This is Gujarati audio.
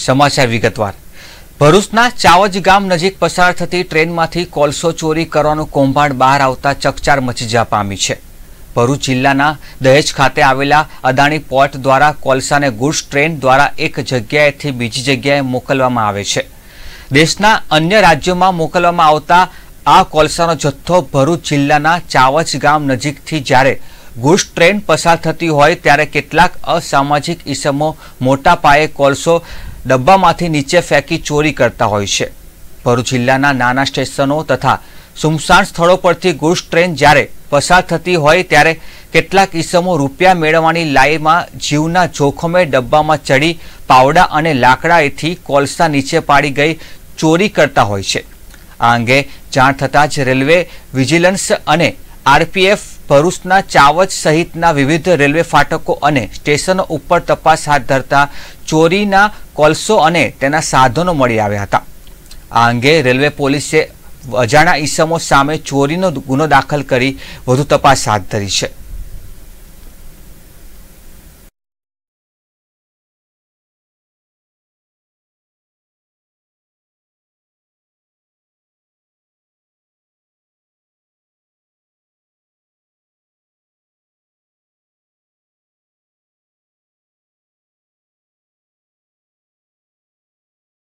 સમાચાર વિગતવાર ભરૂચના ચાવજ ગામ નજીક પસાર થતી ટ્રેનમાંથી કોલસો ચોરી કરવાનું કૌભાંડ બહાર આવતા ચકચાર મચી જવા પામી છે ભરૂચ જિલ્લાના દહેજ ખાતે આવેલા અદાણી પોર્ટ દ્વારા કોલસાને ગુડ્સ ટ્રેન દ્વારા એક જગ્યાએથી બીજી જગ્યાએ મોકલવામાં આવે છે દેશના અન્ય રાજ્યોમાં મોકલવામાં આવતા આ કોલસાનો જથ્થો ભરૂચ જિલ્લાના ચાવજ ગામ નજીકથી જ્યારે ગુડ્સ ટ્રેન પસાર થતી હોય ત્યારે કેટલાક અસામાજિક ઈસમો મોટા પાયે કોલસો ડબ્બામાંથી નીચે ફેંકી ચોરી કરતા હોય છે ભરૂચ જિલ્લાના નાના સ્ટેશનો તથા સુમસાન સ્થળો પરથી ગુડ્સ ટ્રેન જ્યારે પસાર થતી હોય ત્યારે કેટલાક ઈસમો રૂપિયા મેળવવાની લાઈમાં જીવના જોખમે ડબ્બામાં ચડી પાવડા અને લાકડાએથી કોલસા નીચે પાડી ગઈ ચોરી કરતા હોય છે આ અંગે જાણ થતાં જ રેલવે વિજિલન્સ અને આરપીએફ ભરૂચના ચાવચ સહિતના વિવિધ રેલવે ફાટકો અને સ્ટેશનો ઉપર તપાસ હાથ ધરતા ચોરીના કોલસો અને તેના સાધનો મળી આવ્યા હતા આ અંગે રેલવે પોલીસે અજાણા ઈસમો સામે ચોરીનો ગુનો દાખલ કરી વધુ તપાસ હાથ ધરી છે